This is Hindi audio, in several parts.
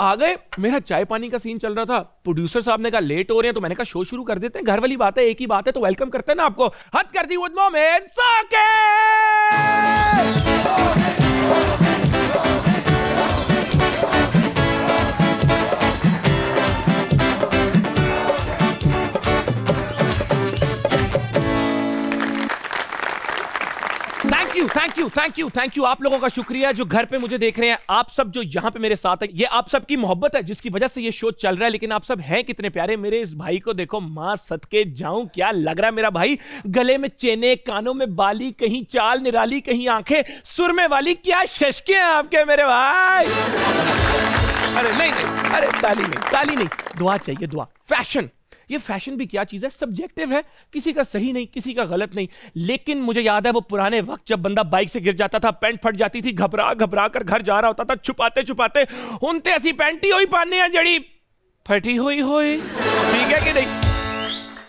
आ गए मेरा चाय पानी का सीन चल रहा था प्रोड्यूसर साहब ने कहा लेट हो रहे हैं तो मैंने कहा शो शुरू कर देते हैं घर वाली बात है एक ही बात है तो वेलकम करते हैं ना आपको हद कर दी मोमेंट साके you thank you thank you thank you आप लोगों का शुक्रिया जो घर पे मुझे देख रहे हैं आप सब जो यहाँ पे मेरे साथ है ये आप सबकी मोहब्बत है जिसकी वजह से ये शो चल रहा है लेकिन आप सब हैं कितने प्यारे मेरे इस भाई को देखो माँ सदके जाऊं क्या लग रहा है मेरा भाई गले में चेने कानों में बाली कहीं चाल निराली कहीं आंखें सुरमे वाली क्या शशके हैं आपके मेरे भाई अरे नहीं नहीं अरे ताली नहीं ताली नहीं दुआ चाहिए दुआ फैशन ये फैशन भी क्या चीज़ है सब्जेक्टिव है किसी का सही नहीं किसी का गलत नहीं लेकिन मुझे याद है वो पुराने वक्त जब बंदा बाइक से गिर जाता था पैंट फट जाती थी घबरा घबरा कर घर जा रहा होता था छुपाते छुपाते उनते ऐसी पैंटी हुई पाने जड़ी फटी हुई हुई ठीक है कि नहीं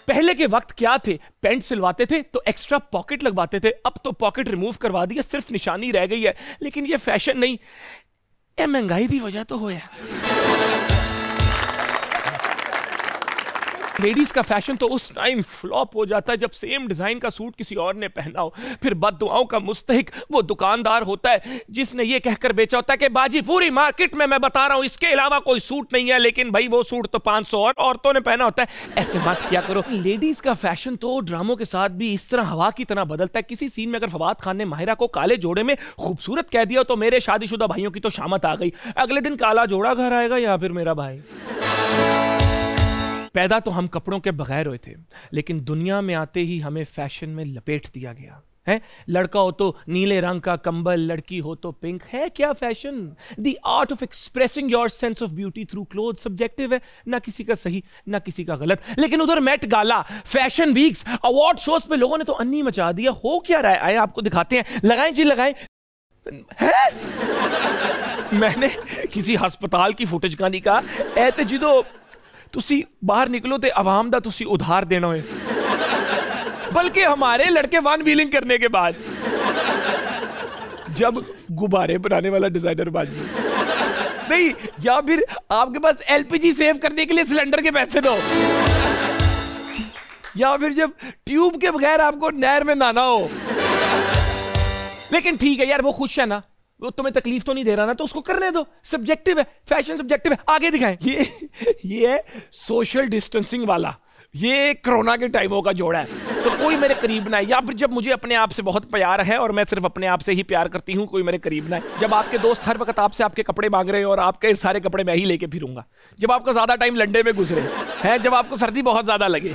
पहले के वक्त क्या थे पेंट सिलवाते थे तो एक्स्ट्रा पॉकेट लगवाते थे अब तो पॉकेट रिमूव करवा दिया सिर्फ निशानी रह गई है लेकिन ये फैशन नहीं ये महंगाई की वजह तो होया लेडीज का फैशन तो उस टाइम फ्लॉप हो जाता है जब सेम डिजाइन का सूट किसी और ने पहना हो फिर बद का मुस्तक वो दुकानदार होता है जिसने ये कहकर बेचा होता है कि बाजी पूरी मार्केट में मैं बता रहा हूं इसके अलावा कोई सूट नहीं है लेकिन भाई वो सूट तो सौ और औरतों ने पहना होता है ऐसे बात क्या करो लेडीज का फैशन तो ड्रामो के साथ भी इस तरह हवा की तरह बदलता है किसी सीन में अगर फवाद खान ने माहिरा को काले जोड़े में खूबसूरत कह दिया तो मेरे शादीशुदा भाइयों की तो शामत आ गई अगले दिन काला जोड़ा घर आएगा या फिर मेरा भाई पैदा तो हम कपड़ों के बगैर हुए थे लेकिन दुनिया में आते ही हमें फैशन में लपेट दिया गया है लड़का हो तो नीले रंग का कंबल लड़की हो तो पिंक है क्या fashion the art of expressing your sense of beauty through cloth subjective है ना किसी का सही ना किसी का गलत लेकिन उधर Met Gala fashion weeks award shows पे लोगों ने तो अन्नी मचा दिया हो क्या रहा है आए आपको दिखाते हैं लगाएं जी लगाएं है मैंने किसी अस्पताल की फुटेज का नहीं कहा ऐ तो ਤੁਸੀਂ ਬਾਹਰ ਨਿਕਲੋ ਤੇ ਆਵਾਮ ਦਾ ਤੁਸੀਂ ਉਧਾਰ ਦੇਣਾ बल्कि हमारे लड़के वन व्हीलिंग करने के बाद जब गुब्बारे बनाने वाला डिजाइनर बाजी नहीं या फिर आपके पास एलपीजी सेव करने के लिए सिलेंडर के पैसे दो या फिर जब ट्यूब के बगैर आपको नहर में नहाना हो लेकिन ठीक है यार वो खुश है ना वो तुम्हें तकलीफ तो नहीं दे रहा ना तो उसको करने दो सब्जेक्टिव है फैशन सब्जेक्टिव है आगे दिखाएं ये ये है सोशल डिस्टेंसिंग वाला ये कोरोना के टाइमों का जोड़ा है तो कोई मेरे करीब ना है या फिर जब मुझे अपने आप से बहुत प्यार है और मैं सिर्फ अपने आप से ही प्यार करती हूँ कोई मेरे करीब ना है जब आपके दोस्त हर वक्त आपसे आपके कपड़े मांग रहे हैं और आपके सारे कपड़े मैं ही लेके फिरूंगा जब आपका ज़्यादा टाइम लंडे में गुजरे हैं जब आपको सर्दी बहुत ज़्यादा लगे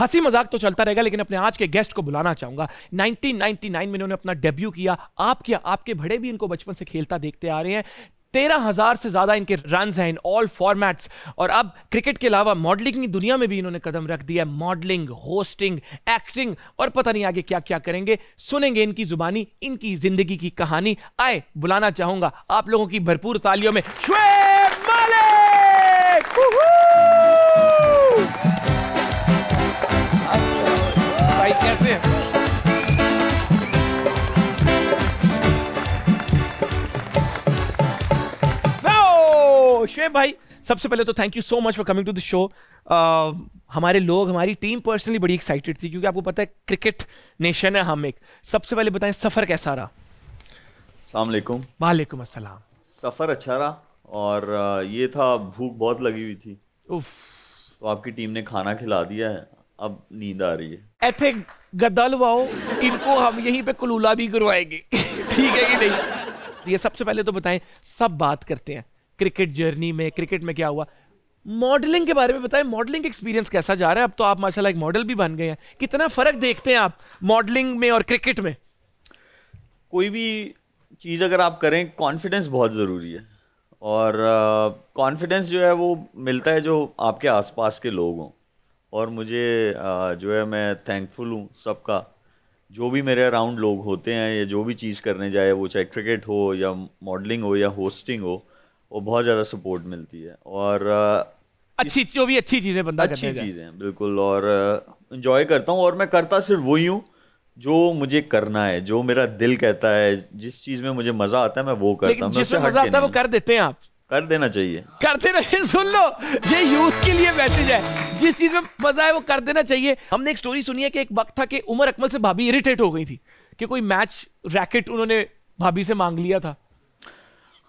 हंसी मजाक तो चलता रहेगा लेकिन अपने आज के गेस्ट को बुलाना चाहूंगा 1999 में इन्होंने अपना डेब्यू किया आप क्या आपके भड़े भी इनको बचपन से खेलता देखते आ रहे हैं तेरह हजार से ज्यादा इनके रन हैं इन ऑल फॉर्मेट्स और अब क्रिकेट के अलावा मॉडलिंग की दुनिया में भी इन्होंने कदम रख दिया मॉडलिंग होस्टिंग एक्टिंग और पता नहीं आगे क्या क्या करेंगे सुनेंगे इनकी जुबानी इनकी जिंदगी की कहानी आए बुलाना चाहूंगा आप लोगों की भरपूर तालियों में शेब भाई सबसे पहले तो thank you so much for coming to the show हमारे लोग हमारी टीम पर्सनली बड़ी एक्साइटेड थी क्योंकि आपको पता है क्रिकेट नेशन है हम एक सबसे पहले बताएं सफ़र कैसा रहा सलामकुम वालेकुम अस्सलाम सफ़र अच्छा रहा और uh, ये था भूख बहुत लगी हुई थी उफ तो आपकी टीम ने खाना खिला दिया है अब नींद आ रही है ऐसे गदल वाओ इनको हम यहीं पे कुलूला भी करवाएंगे ठीक है कि नहीं तो ये सबसे पहले तो बताएं सब बात करते हैं क्रिकेट जर्नी में क्रिकेट में क्या हुआ मॉडलिंग के बारे में बताएं मॉडलिंग एक्सपीरियंस कैसा जा रहा है अब तो आप माशाल्लाह एक मॉडल भी बन गए हैं कितना फ़र्क देखते हैं आप मॉडलिंग में और क्रिकेट में कोई भी चीज़ अगर आप करें कॉन्फिडेंस बहुत ज़रूरी है और कॉन्फिडेंस uh, जो है वो मिलता है जो आपके आसपास के लोग हों और मुझे uh, जो है मैं थैंकफुल हूँ सबका जो भी मेरे अराउंड लोग होते हैं या जो भी चीज़ करने जाए वो चाहे क्रिकेट हो या मॉडलिंग हो या होस्टिंग हो वो बहुत ज़्यादा सपोर्ट मिलती है और अच्छी जो भी अच्छी चीज़ें बंदा अच्छी चीज़ें बिल्कुल और इन्जॉय करता हूँ और मैं करता सिर्फ वही हूँ जो मुझे करना है जो मेरा दिल कहता है जिस चीज़ में मुझे मज़ा आता है मैं वो करता हूँ जिसमें मज़ा आता है वो कर देते हैं आप कर देना चाहिए करते रहिए सुन लो ये यूथ के लिए मैसेज है जिस चीज में मजा है वो कर देना चाहिए हमने एक स्टोरी सुनी है कि एक वक्त था कि उमर अकमल से भाभी इरिटेट हो गई थी कि कोई मैच रैकेट उन्होंने भाभी से मांग लिया था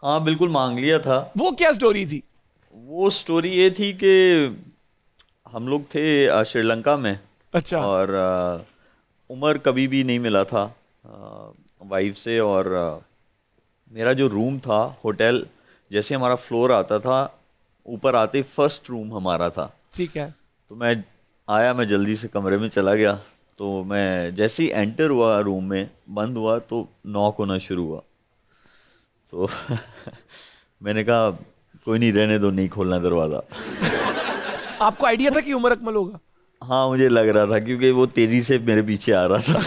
हाँ बिल्कुल मांग लिया था वो क्या स्टोरी थी वो स्टोरी ये थी कि हम लोग थे श्रीलंका में अच्छा और उमर कभी भी नहीं मिला था वाइफ से और मेरा जो रूम था होटल जैसे हमारा फ्लोर आता था ऊपर आते फर्स्ट रूम हमारा था ठीक है तो मैं आया मैं जल्दी से कमरे में चला गया तो मैं जैसे ही एंटर हुआ रूम में बंद हुआ तो नॉक होना शुरू हुआ तो मैंने कहा कोई नहीं रहने दो नहीं खोलना दरवाज़ा आपको आइडिया था कि उमर अकमल होगा हाँ मुझे लग रहा था क्योंकि वो तेजी से मेरे पीछे आ रहा था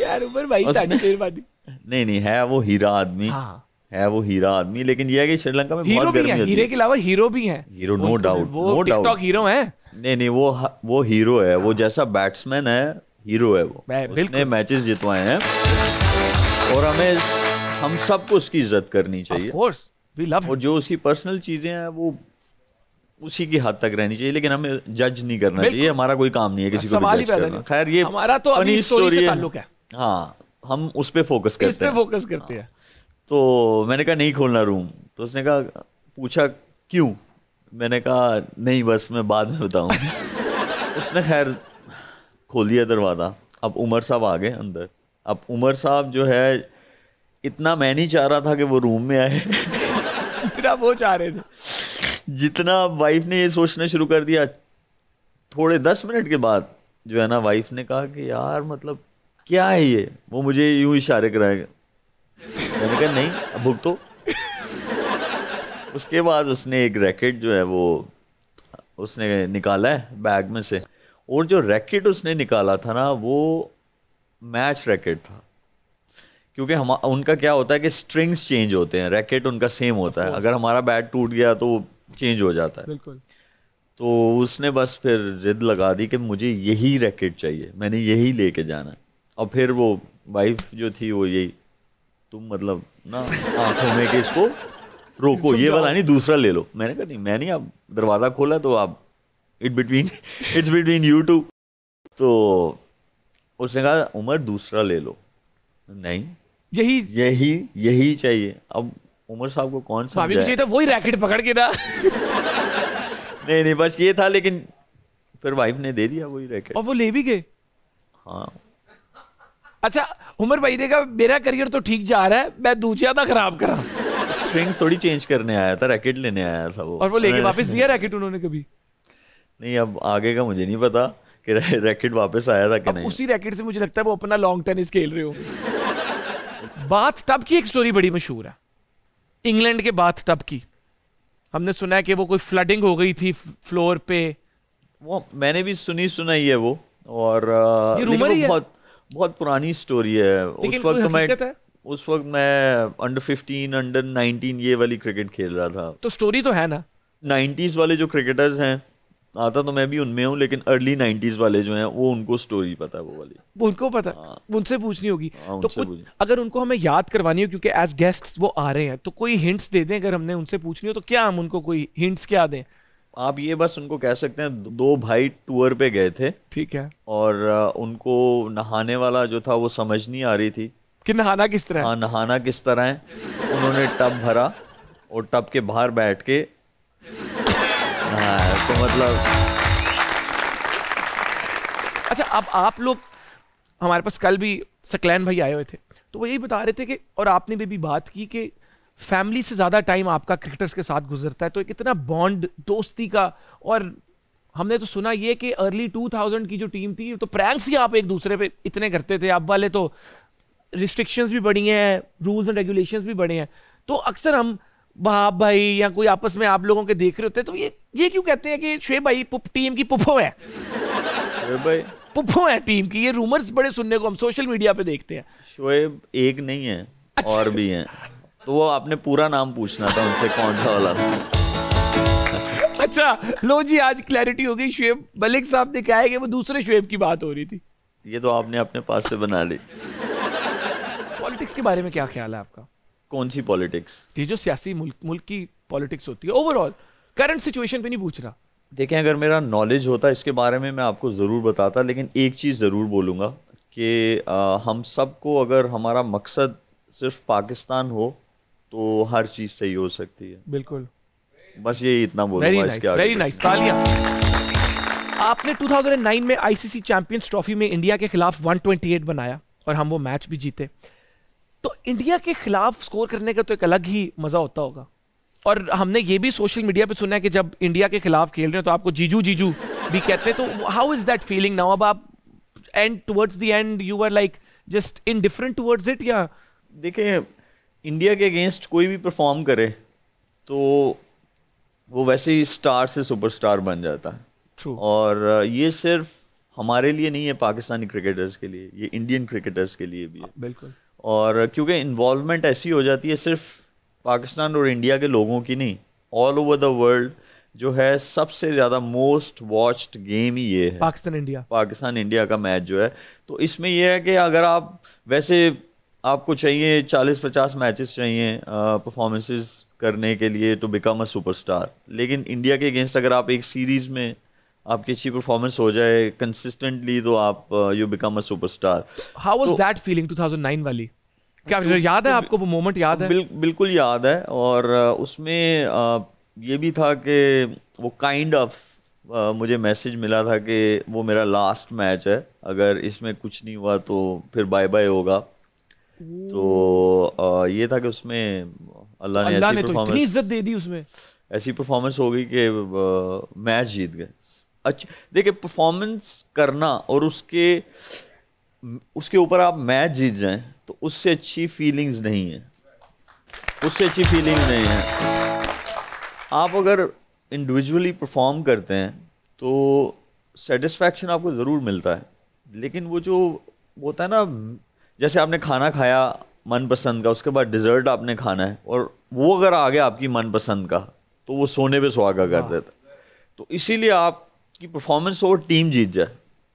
यार उमर भाई नहीं नहीं है वो हीरा आदमी हाँ। है वो हीरा आदमी लेकिन यह है कि श्रीलंका में हीरो बहुत भी होती हीरे के अलावा हीरो भी है hero no doubt no doubt hero है नहीं नहीं वो वो हीरो है वो जैसा बैट्समैन है हीरो है वो उसने मैचेस जितवाए हैं और हमें हम सबको उसकी इज्जत करनी चाहिए कोर्स वी लव और जो उसकी पर्सनल चीज़ें हैं वो उसी की हद तक रहनी चाहिए लेकिन हमें जज नहीं करना चाहिए हमारा कोई काम नहीं है किसी को जज करना खैर ये हमारा तो अभी स्टोरी है हाँ हम उस पर फोकस करते हैं इस पे फोकस करते हाँ। हैं तो मैंने कहा नहीं खोलना रूम तो उसने कहा पूछा क्यों मैंने कहा नहीं बस मैं बाद में बताऊं उसने खैर खोल दिया दरवाज़ा अब उमर साहब आ गए अंदर अब उमर साहब जो है इतना मैं नहीं चाह रहा था कि वो रूम में आए जितना वो चाह रहे थे जितना वाइफ ने ये सोचना शुरू कर दिया थोड़े दस मिनट के बाद जो है ना वाइफ ने कहा कि यार मतलब क्या है ये वो मुझे यूं इशारे कराएगा मैंने कहा नहीं अब भुगतो उसके बाद उसने एक रैकेट जो है वो उसने निकाला है बैग में से और जो रैकेट उसने निकाला था ना वो मैच रैकेट था क्योंकि हम उनका क्या होता है कि स्ट्रिंग्स चेंज होते हैं रैकेट उनका सेम होता है अगर हमारा बैट टूट गया तो चेंज हो जाता है बिल्कुल तो उसने बस फिर जिद लगा दी कि मुझे यही रैकेट चाहिए मैंने यही लेके जाना और फिर वो वाइफ जो थी वो यही तुम मतलब ना आंखों में कि इसको रोको ये वाला नहीं दूसरा ले लो मैंने कहा नहीं मैं नहीं आप दरवाज़ा खोला तो आप it between it's between you two तो उसने कहा उमर दूसरा ले लो नहीं यही यही यही चाहिए अब उमर साहब को कौन सा चाहिए था तो वही रैकेट पकड़ के ना नहीं नहीं बस ये था लेकिन फिर वाइफ ने दे दिया वही रैकेट और वो ले भी गए हाँ अच्छा उमर भाई देखा मेरा करियर तो ठीक जा रहा है मैं दूसरा था खराब करा स्ट्रिंग्स थोड़ी चेंज करने आया था रैकेट लेने आया था वो और वो लेके वापस दिया रैकेट उन्होंने कभी नहीं अब आगे का मुझे नहीं पता कि रैकेट वापस आया था कि नहीं उसी रैकेट से मुझे लगता है वो अपना लॉन्ग टेनिस खेल रहे हो बाथ टब की एक स्टोरी बड़ी मशहूर है इंग्लैंड के बाथ टब की हमने सुना है कि वो कोई फ्लडिंग हो गई थी फ्लोर पे वो मैंने भी सुनी सुनाई है वो और ये रूमर ही बहुत बहुत पुरानी स्टोरी है उस वक्त मैं उस वक्त मैं अंडर 15 अंडर 19 ये वाली क्रिकेट खेल रहा था तो स्टोरी तो है ना 90s वाले जो क्रिकेटर्स हैं आता तो मैं भी उनमें हूँ लेकिन अर्ली नाइन्टीज वाले जो हैं वो उनको स्टोरी पता है वो वाली उनको पता आ, हाँ। उनसे पूछनी होगी हाँ, तो अगर उनको हमें याद करवानी हो क्योंकि एज गेस्ट वो आ रहे हैं तो कोई हिंट्स दे दें अगर हमने उनसे पूछनी हो तो क्या हम उनको कोई हिंट्स क्या दें आप ये बस उनको कह सकते हैं दो भाई टूर पे गए थे ठीक है और उनको नहाने वाला जो था वो समझ नहीं आ रही थी कि नहाना किस तरह हाँ नहाना किस तरह है उन्होंने टब भरा और टब के बाहर बैठ के हाँ, तो मतलब अच्छा अब आप लोग हमारे पास कल भी सकलैन भाई आए हुए थे तो वो यही बता रहे थे कि और आपने भी, भी बात की कि फैमिली से ज़्यादा टाइम आपका क्रिकेटर्स के साथ गुजरता है तो एक इतना बॉन्ड दोस्ती का और हमने तो सुना ये कि अर्ली 2000 की जो टीम थी तो प्रैंक्स ही आप एक दूसरे पे इतने करते थे आप वाले तो रिस्ट्रिक्शंस भी बढ़ी हैं रूल्स एंड रेगुलेशंस भी बढ़े हैं तो अक्सर हम भाप भाई या कोई आपस में आप लोगों के देख रहे होते तो ये ये क्यों कहते हैं कि शुएब भाई टीम की पुप्पो है भाई पुप्पो है टीम की ये रूमर्स बड़े सुनने को हम सोशल मीडिया पे देखते हैं शोएब एक नहीं है अच्छा। और भी हैं तो वो आपने पूरा नाम पूछना था उनसे कौन सा वाला अच्छा लो जी आज क्लैरिटी हो गई शुएब मलिक साहब ने कहा है कि वो दूसरे शुएब की बात हो रही थी ये तो आपने अपने पास से बना ली पॉलिटिक्स के बारे में क्या ख्याल है आपका कौन सी पॉलिटिक्स ये जो सियासी मुल्क मुल्क की पॉलिटिक्स होती है ओवरऑल करंट सिचुएशन पे नहीं पूछ रहा देखें अगर मेरा नॉलेज होता इसके बारे में मैं आपको ज़रूर बताता लेकिन एक चीज़ ज़रूर बोलूँगा कि हम सबको अगर हमारा मकसद सिर्फ पाकिस्तान हो तो हर चीज़ सही हो सकती है बिल्कुल बस यही इतना बोलूँगा nice, आपने 2009 में आईसीसी चैंपियंस ट्रॉफी में इंडिया के खिलाफ 128 बनाया और हम वो मैच भी जीते तो इंडिया के खिलाफ स्कोर करने का तो एक अलग ही मज़ा होता होगा और हमने ये भी सोशल मीडिया पे सुना है कि जब इंडिया के खिलाफ खेल रहे हो तो आपको जीजू जीजू भी कहते हैं तो how is that feeling now अब आप and towards the end you are like just indifferent towards it या देखिए इंडिया के अगेंस्ट कोई भी परफॉर्म करे तो वो वैसे ही स्टार से सुपरस्टार बन जाता है ट्रू और uh, ये सिर्फ हमारे लिए नहीं है पाकिस्तानी क्रिकेटर्स के लिए ये इंडियन क्रिकेटर्स के लिए भी है बिल्कुल और क्योंकि इन्वॉलमेंट ऐसी हो जाती है सिर्फ पाकिस्तान और इंडिया के लोगों की नहीं ऑल ओवर द वर्ल्ड जो है सबसे ज़्यादा मोस्ट वॉच्ड गेम ही ये है पाकिस्तान इंडिया पाकिस्तान इंडिया का मैच जो है तो इसमें यह है कि अगर आप वैसे आपको चाहिए चालीस पचास मैचेस चाहिए परफॉर्मेंसेस करने के लिए टू बिकम अ सुपरस्टार लेकिन इंडिया के अगेंस्ट अगर आप एक सीरीज़ में आपकी अच्छी परफॉर्मेंस हो जाए कंसिस्टेंटली तो आप you become a superstar how was that feeling 2009 वाली क्या तो, याद है तो, आपको वो मोमेंट याद है बिल, बिल्कुल याद है और uh, उसमें uh, ये भी था कि वो काइंड kind ऑफ of, Uh, मुझे मैसेज मिला था कि वो मेरा लास्ट मैच है अगर इसमें कुछ नहीं हुआ तो फिर बाय बाय होगा तो uh, ये था कि उसमें अल्लाह ने अल्लाह ने तो इतनी इज्जत दे दी उसमें ऐसी परफॉर्मेंस हो गई कि मैच uh, जीत गए अच्छा देखिए परफॉर्मेंस करना और उसके उसके ऊपर आप मैच जीत जाए तो उससे अच्छी फीलिंग्स नहीं है उससे अच्छी फीलिंग्स नहीं है आप अगर इंडिविजुअली परफॉर्म करते हैं तो सेटिस्फैक्शन आपको ज़रूर मिलता है लेकिन वो जो होता है ना जैसे आपने खाना खाया मनपसंद का उसके बाद डिज़र्ट आपने खाना है और वो अगर आ गया आपकी मनपसंद का तो वो सोने पे सुहागा कर हाँ। देता तो इसीलिए आप उसकी परफॉर्मेंस हो टीम जीत जाए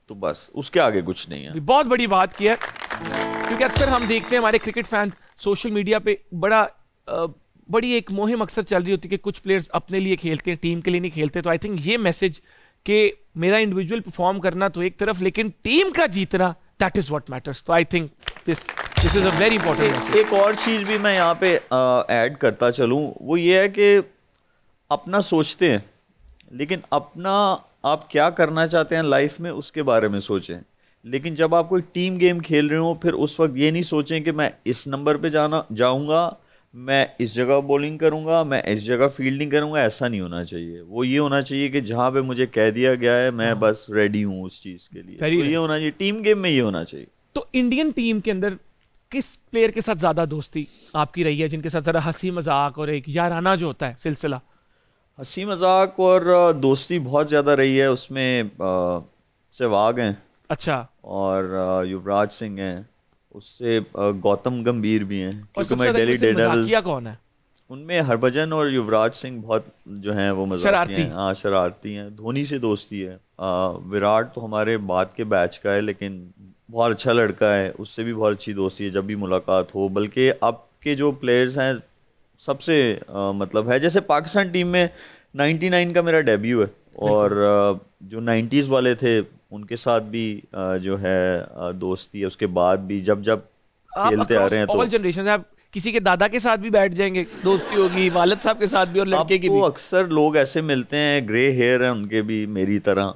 तो बस उसके आगे कुछ नहीं है बहुत बड़ी बात की है क्योंकि अक्सर हम देखते हैं हमारे क्रिकेट फैन सोशल मीडिया पे बड़ा आ, बड़ी एक मुहिम अक्सर चल रही होती है कि कुछ प्लेयर्स अपने लिए खेलते हैं टीम के लिए नहीं खेलते तो आई थिंक ये मैसेज कि मेरा इंडिविजुअल परफॉर्म करना तो एक तरफ लेकिन टीम का जीतना दैट इज वॉट मैटर्स तो I think this this is a very important एक और चीज़ भी मैं यहाँ पे ऐड करता चलूँ वो ये है कि अपना सोचते हैं लेकिन अपना आप क्या करना चाहते हैं लाइफ में उसके बारे में सोचें लेकिन जब आप कोई टीम गेम खेल रहे हो फिर उस वक्त ये नहीं सोचें कि मैं इस नंबर पे जाना जाऊंगा मैं इस जगह बॉलिंग करूंगा मैं इस जगह फील्डिंग करूंगा ऐसा नहीं होना चाहिए वो ये होना चाहिए कि जहाँ पे मुझे कह दिया गया है मैं हाँ। बस रेडी हूँ उस चीज़ के लिए तो ये होना चाहिए टीम गेम में ये होना चाहिए तो इंडियन टीम के अंदर किस प्लेयर के साथ ज़्यादा दोस्ती आपकी रही है जिनके साथ ज़रा हंसी मजाक और एक याराना जो होता है सिलसिला हंसी मजाक और दोस्ती बहुत ज़्यादा रही है उसमें सहवाग हैं अच्छा और युवराज सिंह हैं उससे गौतम गंभीर भी हैं क्योंकि मैं डेली डेडेविल्स कौन है उनमें हरभजन और युवराज सिंह बहुत जो हैं वो मजाक हैं हाँ शरारती हैं धोनी से दोस्ती है विराट तो हमारे बाद के बैच का है लेकिन बहुत अच्छा लड़का है उससे भी बहुत अच्छी दोस्ती है जब भी मुलाकात हो बल्कि अब के जो प्लेयर्स हैं सबसे आ, मतलब है जैसे पाकिस्तान टीम में 99 का मेरा डेब्यू है और जो 90s वाले थे उनके साथ भी जो है दोस्ती है उसके बाद भी जब जब खेलते आ रहे हैं तो जनरेशन आप किसी के दादा के साथ भी बैठ जाएंगे दोस्ती होगी वालद साहब के साथ भी और लड़के की भी अक्सर लोग ऐसे मिलते हैं ग्रे हेयर है उनके भी मेरी तरह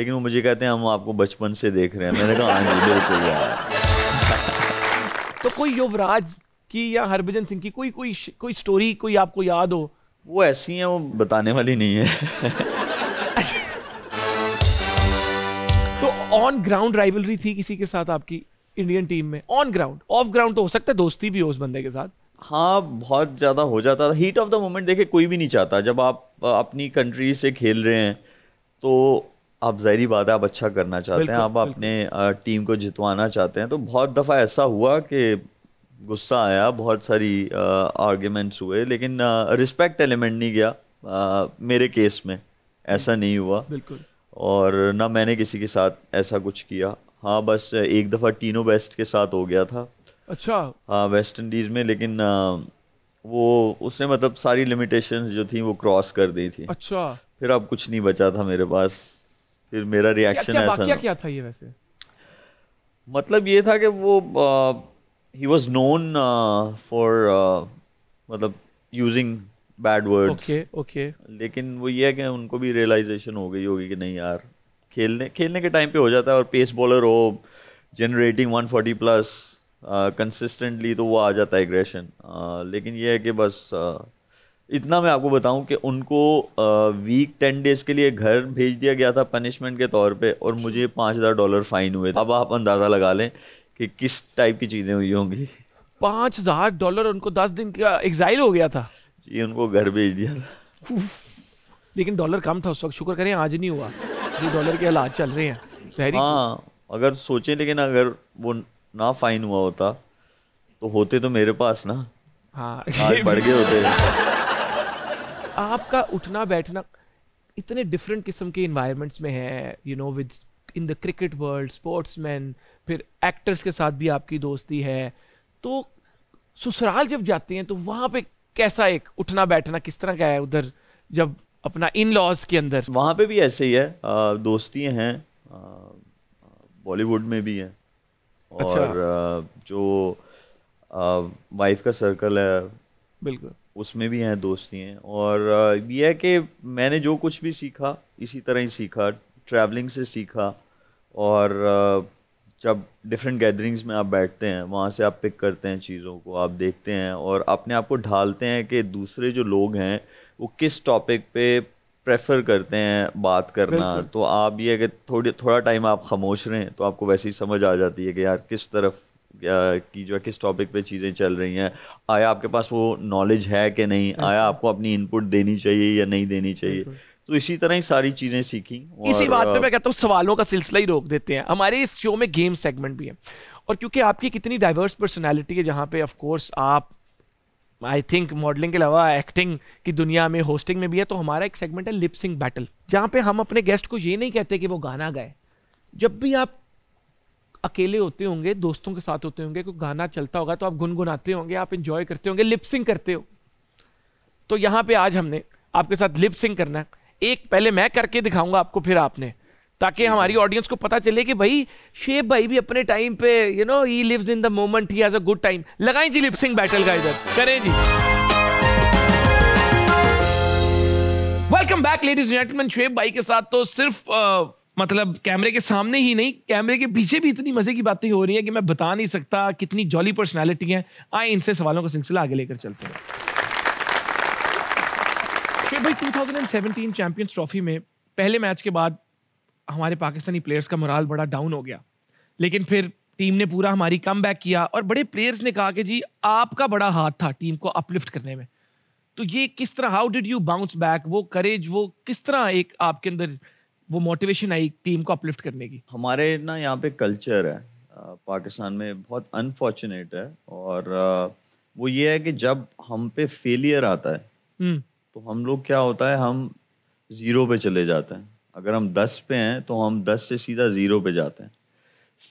लेकिन वो मुझे कहते हैं हम आपको बचपन से देख रहे हैं मैंने कहा हाँ तो कोई युवराज की या हरभजन सिंह की कोई कोई कोई स्टोरी कोई आपको याद हो वो ऐसी हैं वो बताने वाली नहीं है तो ऑन ग्राउंड राइवलरी थी किसी के साथ आपकी इंडियन टीम में ऑन ग्राउंड ऑफ ग्राउंड तो हो सकता है दोस्ती भी हो उस बंदे के साथ हाँ बहुत ज़्यादा हो जाता था हीट ऑफ द मोमेंट देखे कोई भी नहीं चाहता जब आप अपनी कंट्री से खेल रहे हैं तो आप जहरी बात है आप अच्छा करना चाहते हैं आप अपने टीम को जितवाना चाहते हैं तो बहुत दफ़ा ऐसा हुआ कि गुस्सा आया बहुत सारी आर्ग्यूमेंट्स हुए लेकिन रिस्पेक्ट एलिमेंट नहीं गया आ, मेरे केस में ऐसा नहीं हुआ बिल्कुल और ना मैंने किसी के साथ ऐसा कुछ किया हाँ बस एक दफ़ा टीनो बेस्ट के साथ हो गया था अच्छा हाँ वेस्ट इंडीज़ में लेकिन आ, वो उसने मतलब सारी लिमिटेशंस जो थी वो क्रॉस कर दी थी अच्छा फिर अब कुछ नहीं बचा था मेरे पास फिर मेरा रिएक्शन ऐसा क्या, क्या, क्या था ये वैसे मतलब ये था कि वो आ, he was known uh, for uh, मतलब using bad words okay okay लेकिन वो ये है कि उनको भी रियलाइजेशन हो गई होगी कि नहीं यार खेलने खेलने के टाइम पे हो जाता है और पेस बॉलर हो जनरेटिंग 140 प्लस कंसिस्टेंटली तो वो आ जाता है एग्रेशन uh, लेकिन ये है कि बस uh, इतना मैं आपको बताऊं कि उनको वीक टेन डेज के लिए घर भेज दिया गया था पनिशमेंट के तौर पे और मुझे पाँच हज़ार डॉलर फाइन हुए थे अब आप अंदाज़ा लगा लें कि किस टाइप की चीज़ें हुई होंगी पांच हजार डॉलर उनको दस दिन का एग्जाइल हो गया था जी उनको घर भेज दिया था लेकिन डॉलर कम था उस वक्त शुक्र करें आज नहीं हुआ जो डॉलर के हालात चल रहे हैं हाँ अगर सोचें लेकिन अगर वो ना फाइन हुआ होता तो होते तो मेरे पास ना हाँ बढ़ गए होते आपका उठना बैठना इतने डिफरेंट किस्म के इन्वायरमेंट्स में है you know with in the cricket world sportsman फिर एक्टर्स के साथ भी आपकी दोस्ती है तो ससुराल जब जाते हैं तो वहाँ पे कैसा एक उठना बैठना किस तरह का है उधर जब अपना इन लॉज के अंदर वहाँ पे भी ऐसे ही है आ, हैं बॉलीवुड में भी हैं अच्छा। और अच्छा। जो वाइफ का सर्कल है बिल्कुल उसमें भी हैं दोस्ती हैं और ये है कि मैंने जो कुछ भी सीखा इसी तरह ही सीखा ट्रैवलिंग से सीखा और जब डिफरेंट गैदरिंग्स में आप बैठते हैं वहाँ से आप पिक करते हैं चीज़ों को आप देखते हैं और अपने आप को ढालते हैं कि दूसरे जो लोग हैं वो किस टॉपिक पे प्रेफर करते हैं बात करना तो आप ये कि थोड़ी थोड़ा टाइम आप खामोश रहें तो आपको वैसे ही समझ आ जाती है कि यार किस तरफ की जो है किस टॉपिक पे चीज़ें चल रही हैं आया आपके पास वो नॉलेज है कि नहीं आया आपको अपनी इनपुट देनी चाहिए या नहीं देनी चाहिए तो इसी तरह ही सारी चीजें सीखी इसी बात पे मैं कहता हूँ सवालों का सिलसिला ही रोक देते हैं हमारे इस शो में गेम सेगमेंट भी है और क्योंकि आपकी कितनी डाइवर्स पर्सनैलिटी है जहाँ पे ऑफकोर्स आप आई थिंक मॉडलिंग के अलावा एक्टिंग की दुनिया में होस्टिंग में भी है तो हमारा एक सेगमेंट है लिपसिंग बैटल जहाँ पे हम अपने गेस्ट को ये नहीं कहते कि वो गाना गाए जब भी आप अकेले होते होंगे दोस्तों के साथ होते होंगे कोई गाना चलता होगा तो आप गुनगुनाते होंगे आप इंजॉय करते होंगे लिपसिंग करते हो तो यहाँ पे आज हमने आपके साथ लिपसिंग करना है एक पहले मैं करके दिखाऊंगा आपको फिर आपने ताकि हमारी ऑडियंस को पता चले कि भाई शेब भाई भी अपने टाइम पे you know he lives in the moment he has a good time लगाएं जी लिपसिंग बैटल का इधर करें जी welcome back ladies and gentleman शेब भाई के साथ तो सिर्फ आ, मतलब कैमरे के सामने ही नहीं कैमरे के पीछे भी इतनी मजे की बातें हो रही है कि मैं बता नहीं सकता कितनी जॉली पर्सनैलिटी है आए इनसे सवालों का सिलसिला आगे लेकर चलते हैं भाई 2017 चैंपियंस ट्रॉफी में पहले मैच के बाद हमारे पाकिस्तानी प्लेयर्स का मोराल बड़ा डाउन हो गया लेकिन फिर टीम ने पूरा हमारी कम बैक किया और बड़े प्लेयर्स ने कहा कि जी आपका बड़ा हाथ था टीम को अपलिफ्ट करने में तो ये किस तरह how did you bounce back वो करेज वो किस तरह एक आपके अंदर वो मोटिवेशन आई टीम को अपलिफ्ट करने की हमारे ना यहाँ पे कल्चर है पाकिस्तान में बहुत अनफॉर्चुनेट है और वो ये है कि जब हम पे फेलियर आता है हम्म। तो हम लोग क्या होता है हम ज़ीरो पे चले जाते हैं अगर हम दस पे हैं तो हम दस से सीधा ज़ीरो पे जाते हैं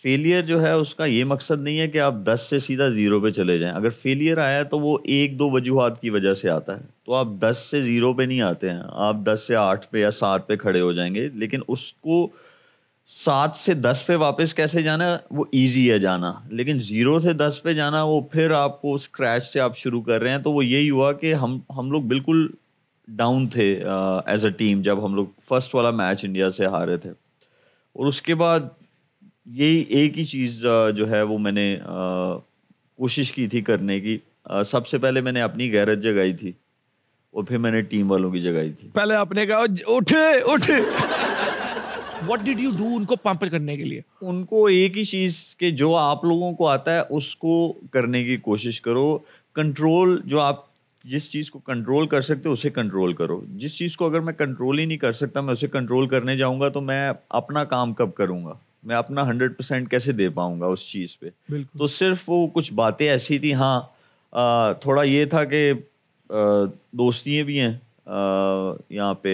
फेलियर जो है उसका ये मकसद नहीं है कि आप दस से सीधा ज़ीरो पे चले जाएं अगर फेलियर आया तो वो एक दो वजूहत की वजह से आता है तो आप दस से ज़ीरो पे नहीं आते हैं आप दस से आठ पे या सात पे खड़े हो जाएंगे लेकिन उसको सात से दस पे वापस कैसे जाना वो इजी है जाना लेकिन ज़ीरो से दस पे जाना वो फिर आपको स्क्रैच से आप शुरू कर रहे हैं तो वो यही हुआ कि हम हम लोग बिल्कुल डाउन थे एज अ टीम जब हम लोग फर्स्ट वाला मैच इंडिया से हारे थे और उसके बाद यही एक ही चीज़ uh, जो है वो मैंने uh, कोशिश की थी करने की uh, सबसे पहले मैंने अपनी गैरज जगाई थी और फिर मैंने टीम वालों की जगाई थी पहले आपने कहा उठे उठे वट डिड यू डू उनको पंप करने के लिए उनको एक ही चीज़ के जो आप लोगों को आता है उसको करने की कोशिश करो कंट्रोल जो आप जिस चीज़ को कंट्रोल कर सकते हो उसे कंट्रोल करो जिस चीज़ को अगर मैं कंट्रोल ही नहीं कर सकता मैं उसे कंट्रोल करने जाऊँगा तो मैं अपना काम कब करूँगा मैं अपना हंड्रेड परसेंट कैसे दे पाऊँगा उस चीज़ पे तो सिर्फ वो कुछ बातें ऐसी थी हाँ थोड़ा ये था कि दोस्तियाँ भी हैं यहाँ पे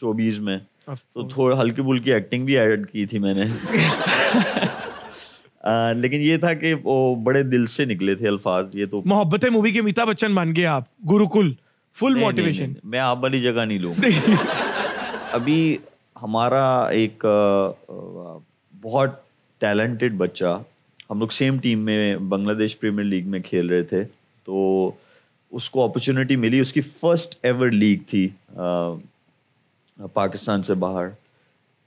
शोबीज़ में तो थोड़ा हल्की बुल्की एक्टिंग भी ऐड की थी मैंने लेकिन ये था कि वो बड़े दिल से निकले थे अल्फाज ये तो मोहब्बत मूवी के अमिताभ बच्चन बन गए आप गुरुकुल फुल मोटिवेशन मैं आप वाली जगह नहीं लू अभी हमारा एक बहुत टैलेंटेड बच्चा हम लोग सेम टीम में बांग्लादेश प्रीमियर लीग में खेल रहे थे तो उसको अपॉर्चुनिटी मिली उसकी फर्स्ट एवर लीग थी आ, पाकिस्तान से बाहर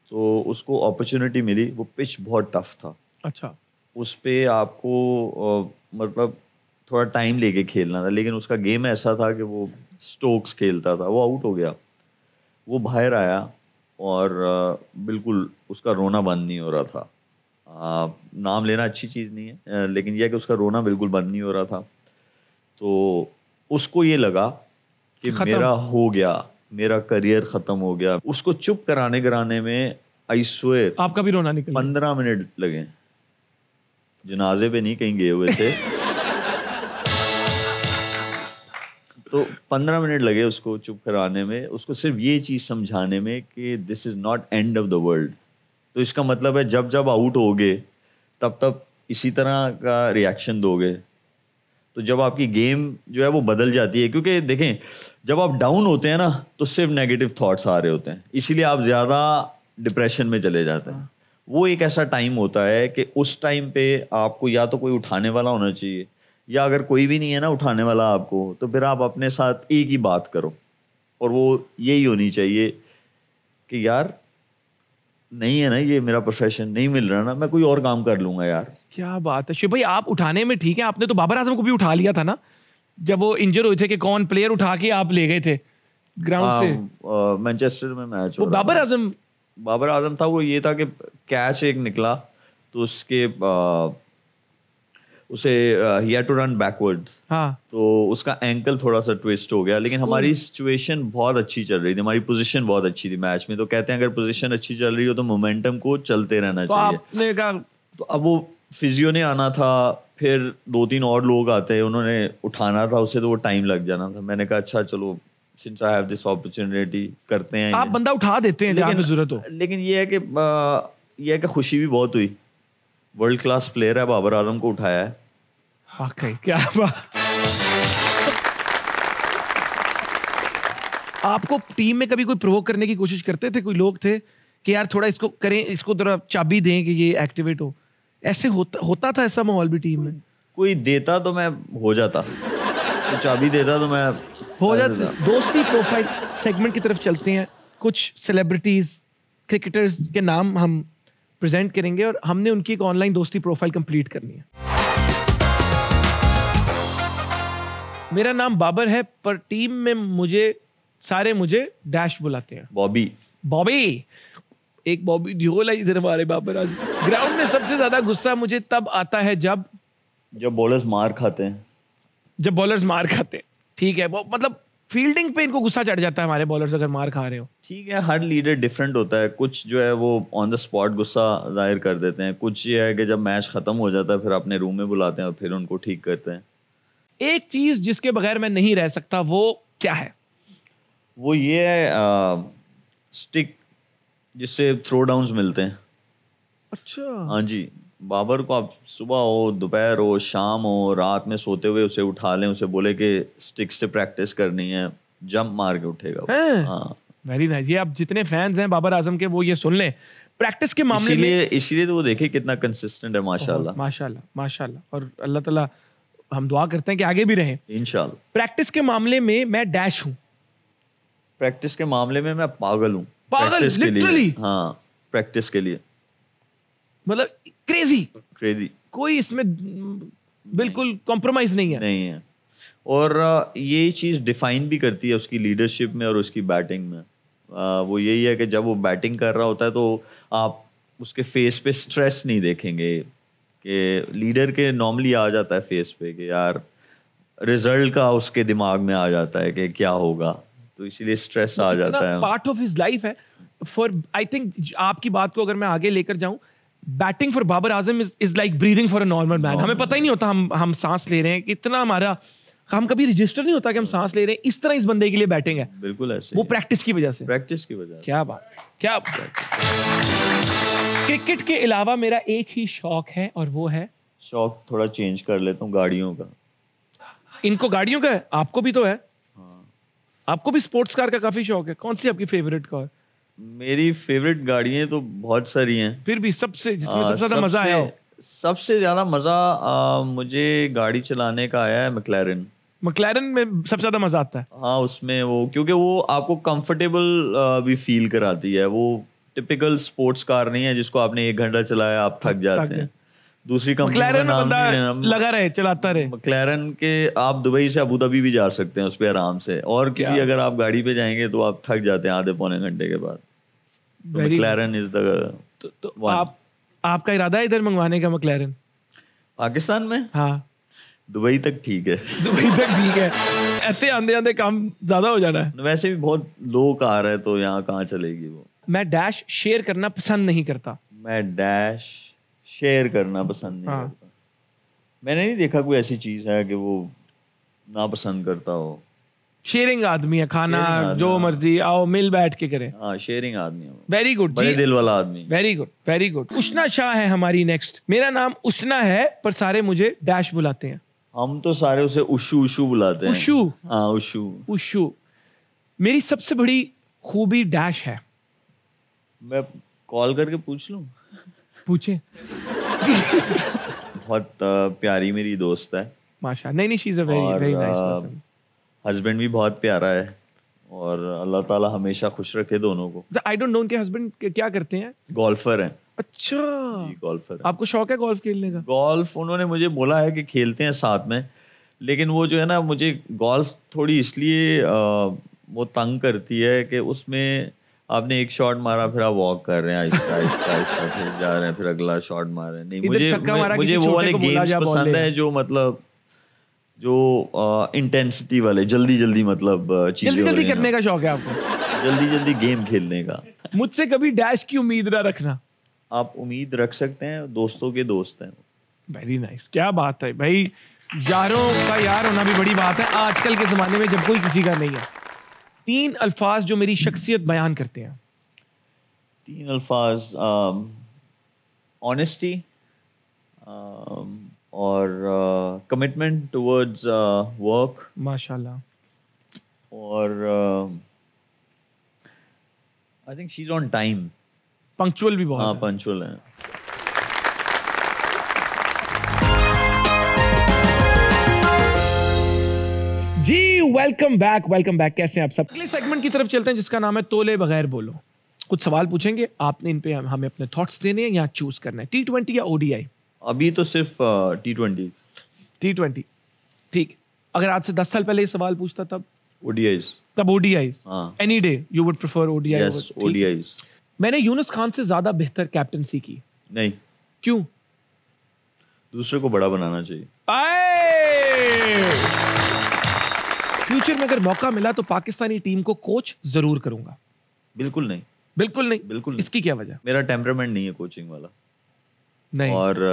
तो उसको अपॉर्चुनिटी मिली वो पिच बहुत टफ था अच्छा उस पर आपको मतलब थोड़ा टाइम लेके खेलना था लेकिन उसका गेम ऐसा था कि वो स्टोक्स खेलता था वो आउट हो गया वो बाहर आया और बिल्कुल उसका रोना बंद नहीं हो रहा था आ, नाम लेना अच्छी चीज़ नहीं है लेकिन यह कि उसका रोना बिल्कुल बंद नहीं हो रहा था तो उसको ये लगा कि मेरा हो गया मेरा करियर ख़त्म हो गया उसको चुप कराने कराने में आई स्वेर आपका भी रोना निकल पंद्रह मिनट लगे जनाजे पे नहीं कहीं गए हुए थे तो पंद्रह मिनट लगे उसको चुप कराने में उसको सिर्फ ये चीज़ समझाने में कि this is not end of the world तो इसका मतलब है जब जब आउट होगे तब तब इसी तरह का रिएक्शन दोगे तो जब आपकी गेम जो है वो बदल जाती है क्योंकि देखें जब आप डाउन होते हैं ना तो सिर्फ नेगेटिव थॉट्स आ रहे होते हैं इसीलिए आप ज़्यादा डिप्रेशन में चले जाते हैं वो एक ऐसा टाइम होता है कि उस टाइम पे आपको या तो कोई उठाने वाला होना चाहिए या अगर कोई भी नहीं है ना उठाने वाला आपको तो फिर आप अपने साथ एक ही बात करो और वो यही होनी चाहिए कि यार नहीं है ना ये मेरा प्रोफेशन नहीं मिल रहा ना मैं कोई और काम कर लूंगा यार क्या बात है शिव भाई आप उठाने में ठीक है आपने तो बाबर आजम को भी उठा लिया था ना जब वो इंजर हुए थे कि कौन प्लेयर उठा के आप ले गए थे ग्राउंड हाँ, से मैनचेस्टर में मैच वो बाबर आजम बाबर आजम था वो ये था कि कैच एक निकला तो उसके आ, उसे ही टू रन बैकवर्ड्स तो उसका एंकल थोड़ा सा ट्विस्ट हो गया लेकिन हमारी सिचुएशन बहुत अच्छी चल रही थी हमारी पोजीशन बहुत अच्छी थी मैच में तो कहते हैं अगर पोजीशन अच्छी चल रही हो तो मोमेंटम को चलते रहना तो चाहिए तो अब वो फिजियो ने आना था फिर दो तीन और लोग आते उन्होंने उठाना था उसे तो वो टाइम लग जाना था मैंने कहा अच्छा चलो since I have this opportunity करते हैं आप बंदा उठा देते हैं लेकिन जरूरत हो लेकिन ये है कि ये है कि खुशी भी बहुत हुई वर्ल्ड क्लास प्लेयर है बाबर आलम को उठाया है वाकई क्या बात आपको टीम में कभी कोई प्रोवोक करने की कोशिश करते थे कोई लोग थे कि यार थोड़ा इसको करें इसको थोड़ा चाबी दें कि ये एक्टिवेट हो ऐसे होता होता था ऐसा माहौल भी टीम में कोई देता तो मैं हो जाता तो चाबी देता तो मैं हो जाते दोस्ती प्रोफाइल सेगमेंट की तरफ चलते हैं कुछ सेलिब्रिटीज क्रिकेटर्स के नाम हम प्रेजेंट करेंगे और हमने उनकी एक ऑनलाइन दोस्ती प्रोफाइल कंप्लीट करनी है मेरा नाम बाबर है पर टीम में मुझे सारे मुझे डैश बुलाते हैं बॉबी बॉबी एक बॉबी ढियोल है इधर हमारे बाबर आज ग्राउंड में सबसे ज्यादा गुस्सा मुझे तब आता है जब जब बॉलर्स मार खाते हैं जब बॉलर्स मार खाते हैं ठीक है वो मतलब फील्डिंग पे इनको गुस्सा चढ़ जाता है हमारे बॉलर्स अगर मार खा रहे हो ठीक है हर लीडर डिफरेंट होता है कुछ जो है वो ऑन द स्पॉट गुस्सा जाहिर कर देते हैं कुछ ये है कि जब मैच खत्म हो जाता है फिर अपने रूम में बुलाते हैं और फिर उनको ठीक करते हैं एक चीज जिसके बगैर मैं नहीं रह सकता वो क्या है वो ये है आ, स्टिक जिससे थ्रो डाउन मिलते हैं अच्छा हाँ जी बाबर को आप सुबह हो दोपहर हो शाम हो रात में सोते हुए उसे उठा लें उसे बोले कि स्टिक से प्रैक्टिस करनी है जंप मार के उठेगा वेरी नाइस हाँ। ये आप जितने फैंस हैं बाबर आजम के वो ये सुन लें प्रैक्टिस के मामले में इसीलिए तो वो देखे कितना कंसिस्टेंट है माशाल्लाह माशाल्लाह माशाल्लाह और अल्लाह ताला हम दुआ करते हैं कि आगे भी रहें इंशाल्लाह प्रैक्टिस के मामले में मैं डैश हूं प्रैक्टिस के मामले में मैं पागल हूं पागल लिटरली हां प्रैक्टिस के लिए मतलब क्रेजी क्रेजी कोई इसमें बिल्कुल कॉम्प्रोमाइज नहीं है नहीं है और ये चीज़ डिफाइन भी करती है उसकी लीडरशिप में और उसकी बैटिंग में आ, वो यही है कि जब वो बैटिंग कर रहा होता है तो आप उसके फेस पे स्ट्रेस नहीं देखेंगे कि लीडर के नॉर्मली आ जाता है फेस पे कि यार रिजल्ट का उसके दिमाग में आ जाता है कि क्या होगा तो इसीलिए स्ट्रेस आ जाता है पार्ट ऑफ हिज लाइफ है फॉर आई थिंक आपकी बात को अगर मैं आगे लेकर जाऊं batting for Babar Azam is like breathing for a normal man हमें पता ही नहीं होता हम हम सांस ले रहे हैं कितना हमारा हम कभी रजिस्टर नहीं होता कि हम सांस ले रहे हैं इस तरह इस बंदे के लिए बैटिंग है बिल्कुल ऐसे वो प्रैक्टिस की वजह से प्रैक्टिस की वजह क्या बात क्या क्रिकेट के अलावा मेरा एक ही शौक है और वो है शौक थोड़ा चेंज कर लेता हूँ गाड़ियों का इनको गाड़ियों का है आपको भी तो है हाँ। आपको भी स्पोर्ट्स कार का काफी शौक है कौन सी आपकी फेवरेट कार मेरी फेवरेट गाड़ियां तो बहुत सारी हैं फिर भी सबसे जिसमें हाँ, सबसे ज्यादा मजा आया सबसे ज्यादा मजा आ, मुझे गाड़ी चलाने का आया है मकलैरन मकलैरन में सबसे ज्यादा मजा आता है हाँ उसमें वो क्योंकि वो आपको कंफर्टेबल भी फील कराती है वो टिपिकल स्पोर्ट्स कार नहीं है जिसको आपने एक घंटा चलाया आप थक जाते हैं दूसरी कंपनी का नाम नहीं लगा रहे चलाता रहे मक्लैरन के आप दुबई से अबू धाबी भी जा सकते हैं उस पर आराम से और किसी अगर आप गाड़ी पे जाएंगे तो आप थक जाते हैं आधे पौने घंटे के बाद तो इज द तो, तो आप आपका इरादा है इधर मंगवाने का मक्लैरन पाकिस्तान में हाँ दुबई तक ठीक है दुबई तक ठीक है ऐसे आंदे आंदे काम ज्यादा हो जाना है वैसे भी बहुत लो कार है तो यहाँ कहाँ चलेगी वो मैं डैश शेयर करना पसंद नहीं करता मैं डैश शेयर करना पसंद नहीं हाँ। करता मैंने नहीं देखा कोई ऐसी चीज है कि वो ना पसंद करता हो शेयरिंग आदमी है खाना आदमी जो हाँ। मर्जी आओ मिल बैठ के करें हाँ शेयरिंग आदमी है वेरी गुड बड़े दिल वाला आदमी very good very good Ushna Shah है हमारी नेक्स्ट मेरा नाम उष्णा है पर सारे मुझे डैश बुलाते हैं हम तो सारे उसे उशु उशु बुलाते हैं उशु हाँ उशु उशु मेरी सबसे बड़ी खूबी डैश है मैं कॉल करके पूछ लूँ पूछे बहुत प्यारी मेरी दोस्त है माशा नहीं नहीं चीज़ is very very nice husband भी बहुत प्यारा है और अल्लाह ताला हमेशा खुश रखे दोनों को आई डोंट नो उनके हस्बैंड क्या करते हैं गोल्फर हैं अच्छा गोल्फर है। आपको शौक है गोल्फ खेलने का गोल्फ उन्होंने मुझे बोला है कि खेलते हैं साथ में लेकिन वो जो है ना मुझे गोल्फ थोड़ी इसलिए वो तंग करती है कि उसमें आपने एक शॉट मारा फिर आप वॉक कर रहे हैं आहिस्ता आहिस्ता आहिस्ता फिर जा रहे हैं फिर अगला शॉट मार रहे हैं नहीं मुझे मुझे वो वाले गेम्स पसंद है जो मतलब जो इंटेंसिटी वाले जल्दी जल्दी मतलब जल्दी जल्दी करने का शौक है आपको जल्दी जल्दी गेम खेलने का मुझसे कभी डैश की उम्मीद ना रखना आप उम्मीद रख सकते हैं दोस्तों के दोस्त हैं वेरी नाइस क्या बात है भाई यारों का यार होना भी बड़ी बात है आजकल के ज़माने में जब कोई किसी का नहीं है तीन अल्फाज जो मेरी शख्सियत बयान करते हैं तीन अल्फाज ऑनेस्टी um, um, और कमिटमेंट टूवर्ड्स वर्क माशाल्लाह और I think she is on time punctual भी बहुत हाँ पंक्चुअल है you welcome back welcome back कैसे हैं आप सब अगले सेगमेंट की तरफ चलते हैं जिसका नाम है तोले बगैर बोलो कुछ सवाल पूछेंगे आपने इन पे हमें अपने थॉट्स देने हैं या चूज करना है टी या ओडीआई अभी तो सिर्फ टी ट्वेंटी टी ट्वेंटी ठीक अगर आज से दस साल पहले ये सवाल पूछता तब ODIs. तब ODIs. ODIs any day you would prefer ODI ODIs. मैंने यूनुस खान से ज्यादा बेहतर कैप्टनसी की नहीं क्यों दूसरे को बड़ा बनाना चाहिए फ्यूचर में अगर मौका मिला तो पाकिस्तानी टीम को कोच जरूर करूंगा बिल्कुल नहीं बिल्कुल नहीं बिल्कुल नहीं। इसकी क्या वजह मेरा टेम्परामेंट नहीं है कोचिंग वाला नहीं और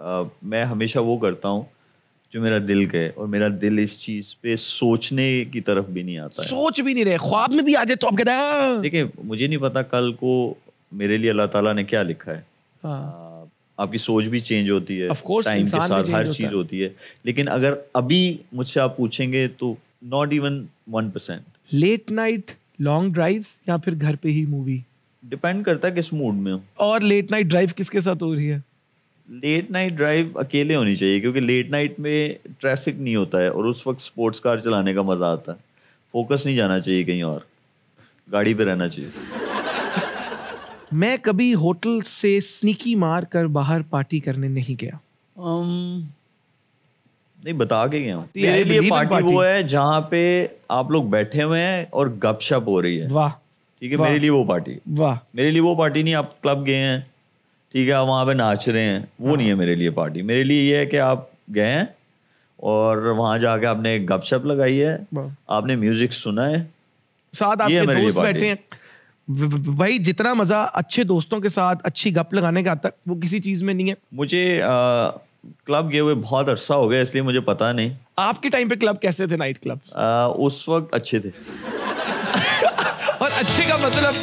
आ, आ, मैं हमेशा वो करता हूँ जो मेरा दिल कहे और मेरा दिल इस चीज पे सोचने की तरफ भी नहीं आता है। सोच भी नहीं रहे ख्वाब में भी आ जाए तो आप कहते हैं हाँ। देखिए मुझे नहीं पता कल को मेरे लिए अल्लाह ताला ने क्या लिखा है हाँ। आपकी सोच भी चेंज होती है टाइम के साथ हर चीज होती है लेकिन अगर अभी मुझसे आप पूछेंगे तो not even one percent late night long drive या फिर घर पे ही मूवी डिपेंड करता है किस मूड में हो और लेट नाइट ड्राइव किसके साथ हो रही है लेट नाइट ड्राइव अकेले होनी चाहिए क्योंकि लेट नाइट में ट्रैफिक नहीं होता है और उस वक्त स्पोर्ट्स कार चलाने का मज़ा आता है फोकस नहीं जाना चाहिए कहीं और गाड़ी पे रहना चाहिए मैं कभी होटल से स्नीकी मार कर बाहर पार्टी करने नहीं गया um... नहीं बता के गया हूँ तो मेरे लिए पार्टी, वो है जहाँ पे आप लोग बैठे हुए हैं और गपशप हो रही है वाह ठीक है मेरे लिए वो पार्टी वाह मेरे लिए वो पार्टी नहीं आप क्लब गए हैं ठीक है वहाँ पे नाच रहे हैं वो हाँ। नहीं है मेरे लिए पार्टी मेरे लिए ये है कि आप गए हैं और वहाँ जाके आपने गपशप लगाई है आपने म्यूजिक सुना है साथ आपके दोस्त बैठे हैं भाई जितना मजा अच्छे दोस्तों के साथ अच्छी गप लगाने का आता वो किसी चीज में नहीं है मुझे आ, क्लब गए हुए बहुत अरसा हो गया इसलिए मुझे पता नहीं आपके टाइम पे क्लब कैसे थे नाइट क्लब आ, उस वक्त अच्छे थे और अच्छे का मतलब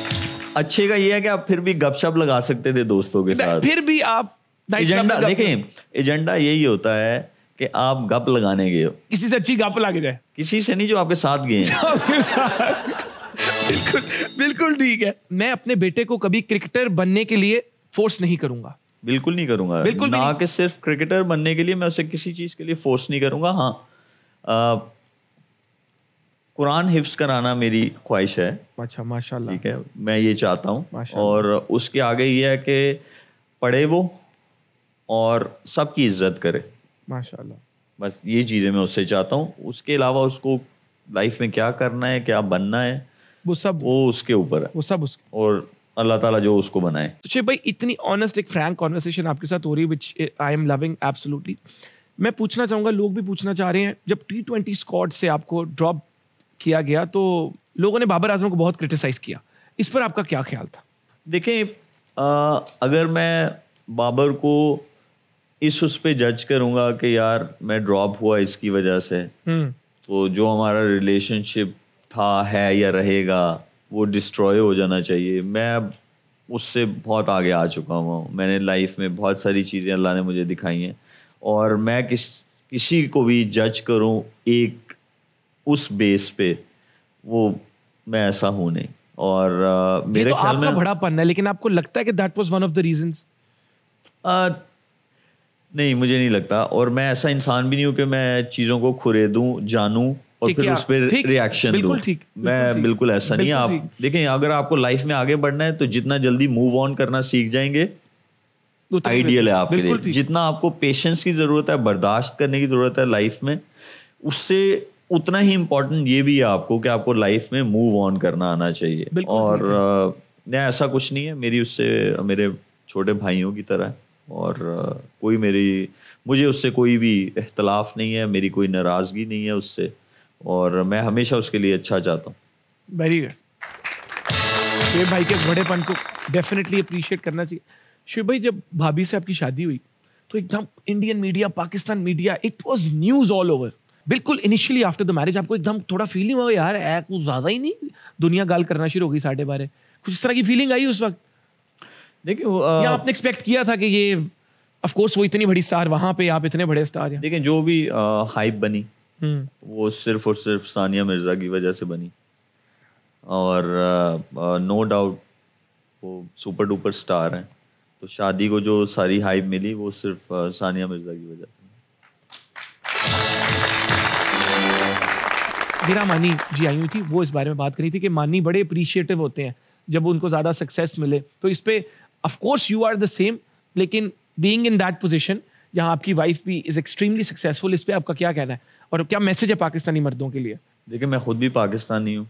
अच्छे का ये है कि आप फिर भी गपशप लगा सकते थे दोस्तों के साथ फिर भी आप एजेंडा देखिए एजेंडा यही होता है कि आप गप लगाने गए हो किसी से अच्छी गप लागे जाए किसी से नहीं जो आपके साथ गए हैं बिल्कुल बिल्कुल ठीक है मैं अपने बेटे को कभी क्रिकेटर बनने के लिए फोर्स नहीं करूंगा बिल्कुल नहीं करूंगा बिल्कुल ना कि सिर्फ क्रिकेटर बनने के लिए मैं उसे किसी चीज के लिए फोर्स नहीं करूंगा हाँ कुरान हिफ्स कराना मेरी ख्वाहिश है अच्छा माशाल्लाह ठीक है मैं ये चाहता हूँ और उसके आगे ये है कि पढ़े वो और सबकी इज्जत करे माशाल्लाह बस ये चीज़ें मैं उससे चाहता हूँ उसके अलावा उसको लाइफ में क्या करना है क्या बनना है वो सब वो उसके ऊपर है वो सब उसके और अल्लाह ताला जो उसको बनाए तो चलिए भाई इतनी ऑनेस्ट एक फ्रैंक कॉन्वर्सेशन आपके साथ हो रही है which I am loving absolutely मैं पूछना चाहूंगा लोग भी पूछना चाह रहे हैं जब टी ट्वेंटी स्कॉड से आपको ड्रॉप किया गया तो लोगों ने बाबर आजम को बहुत क्रिटिसाइज किया इस पर आपका क्या ख्याल था देखें अगर मैं बाबर को इस उस पर जज करूंगा कि यार मैं ड्रॉप हुआ इसकी वजह से हम्म। तो जो हमारा रिलेशनशिप था है या रहेगा वो डिस्ट्रॉय हो जाना चाहिए मैं अब उससे बहुत आगे आ चुका हूँ मैंने लाइफ में बहुत सारी चीज़ें अल्लाह ने मुझे दिखाई हैं और मैं किस किसी को भी जज करूँ एक उस बेस पे वो मैं ऐसा हूँ नहीं और आ, मेरे तो ख्याल में बड़ा पन्ना है लेकिन आपको लगता है कि that was one of the reason नहीं मुझे नहीं लगता और मैं ऐसा इंसान भी नहीं हूँ कि मैं चीज़ों को खुरेदूँ जानूँ और फिर उस पर रिएक्शन बिल्कुल ठीक मैं बिल्कुल ऐसा नहीं आप देखें अगर आपको लाइफ में आगे बढ़ना है तो जितना जल्दी मूव ऑन करना सीख जाएंगे आइडियल तो है आपके लिए जितना आपको पेशेंस की जरूरत है बर्दाश्त करने की जरूरत है लाइफ में उससे उतना ही इम्पोर्टेंट ये भी है आपको कि आपको लाइफ में मूव ऑन करना आना चाहिए और नहीं ऐसा कुछ नहीं है मेरी उससे मेरे छोटे भाइयों की तरह और कोई मेरी मुझे उससे कोई भी अख्तलाफ नहीं है मेरी कोई नाराज़गी नहीं है उससे और मैं हमेशा उसके लिए अच्छा चाहता हूँ वेरी गुड शुएब भाई के बड़ेपन को डेफिनेटली अप्रिशिएट करना चाहिए शिव भाई जब भाभी से आपकी शादी हुई तो एकदम Indian media Pakistan media it was news all over बिल्कुल इनिशियली आफ्टर द मैरिज आपको एकदम थोड़ा फीलिंग हुआ यार ऐ कुछ ज़्यादा ही नहीं दुनिया गाल करना शुरू हो गई साढ़े बारे कुछ इस तरह की फीलिंग आई उस वक्त देखिए या आपने एक्सपेक्ट किया था कि ये ऑफ कोर्स वो इतनी बड़ी स्टार वहाँ पे आप इतने बड़े स्टार हैं देखिए जो भी हाइप बनी हम्म। वो सिर्फ और सिर्फ सानिया मिर्ज़ा की वजह से बनी और नो डाउट वो सुपर डुपर स्टार हैं तो शादी को जो सारी हाइप मिली वो सिर्फ सानिया मिर्ज़ा की वजह से मेरा मानी जी आई हुई थी वो इस बारे में बात करी थी कि मानी बड़े अप्रिशिएटिव होते हैं जब उनको ज़्यादा सक्सेस मिले तो इस पर of course you are the same लेकिन बींग इन दैट पोजिशन जहाँ आपकी वाइफ भी इज़ एक्सट्रीमली सक्सेसफुल इस पर आपका क्या कहना है और क्या मैसेज है पाकिस्तानी मर्दों के लिए देखिए मैं खुद भी पाकिस्तानी हूँ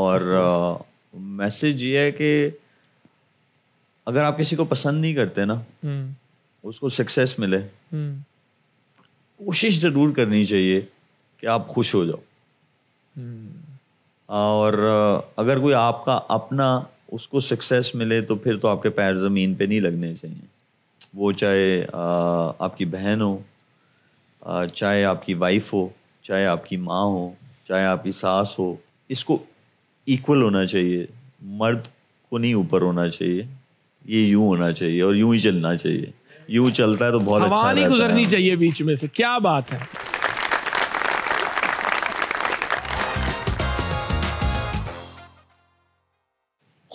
और हम्म। मैसेज ये है कि अगर आप किसी को पसंद नहीं करते ना हम्म। उसको सक्सेस मिले हम्म। कोशिश ज़रूर करनी चाहिए कि आप खुश हो जाओ और अगर कोई आपका अपना उसको सक्सेस मिले तो फिर तो आपके पैर ज़मीन पे नहीं लगने चाहिए वो चाहे आपकी बहन हो चाहे आपकी वाइफ हो चाहे आपकी माँ हो चाहे आपकी सास हो इसको इक्वल होना चाहिए मर्द को नहीं ऊपर होना चाहिए ये यूं होना चाहिए और यूं ही चलना चाहिए यूं चलता है तो बहुत अच्छा नहीं गुजरनी चाहिए बीच में से क्या बात है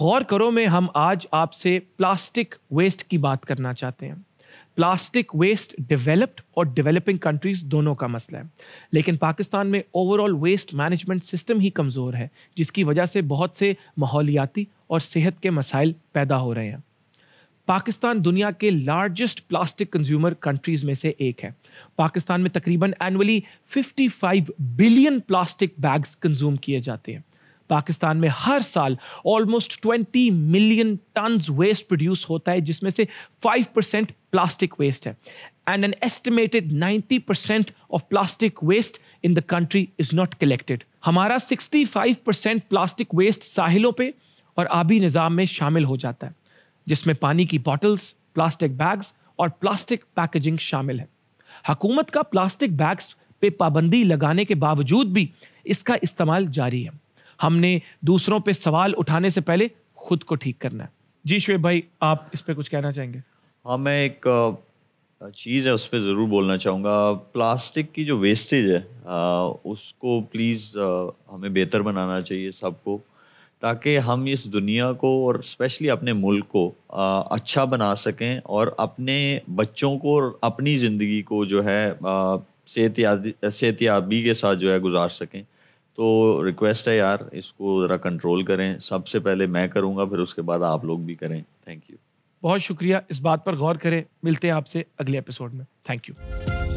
गौर करो में हम आज आपसे प्लास्टिक वेस्ट की बात करना चाहते हैं प्लास्टिक वेस्ट डेवलप्ड और डेवलपिंग कंट्रीज दोनों का मसला है लेकिन पाकिस्तान में ओवरऑल वेस्ट मैनेजमेंट सिस्टम ही कमज़ोर है जिसकी वजह से बहुत से माहौलियाती और सेहत के मसाइल पैदा हो रहे हैं पाकिस्तान दुनिया के लार्जेस्ट प्लास्टिक कंज्यूमर कंट्रीज में से एक है पाकिस्तान में तकरीबन annually 55 billion plastic bags consume किए जाते हैं पाकिस्तान में हर साल almost 20 million tons waste produce होता है जिसमें से 5 परसेंट प्लास्टिक वेस्ट है and an estimated 90 percent of plastic waste in the country is not collected हमारा 65 परसेंट प्लास्टिक वेस्ट साहिलों पे और आबी निज़ाम में शामिल हो जाता है जिसमें पानी की बॉटल्स प्लास्टिक बैग्स और प्लास्टिक पैकेजिंग शामिल है हकूमत का प्लास्टिक बैग्स पे पाबंदी लगाने के बावजूद भी इसका इस्तेमाल जारी है हमने दूसरों पे सवाल उठाने से पहले खुद को ठीक करना है जी शुएब भाई आप इस पर कुछ कहना चाहेंगे हाँ मैं एक चीज़ है उस पर ज़रूर बोलना चाहूँगा प्लास्टिक की जो वेस्टेज है आ, उसको प्लीज़ हमें बेहतर बनाना चाहिए सबको ताकि हम इस दुनिया को और स्पेशली अपने मुल्क को आ, अच्छा बना सकें और अपने बच्चों को और अपनी ज़िंदगी को जो है सेहत सेहतियाबी के साथ जो है गुजार सकें तो रिक्वेस्ट है यार इसको ज़रा कंट्रोल करें सबसे पहले मैं करूँगा फिर उसके बाद आप लोग भी करें थैंक यू बहुत शुक्रिया इस बात पर गौर करें मिलते हैं आपसे अगले एपिसोड में थैंक यू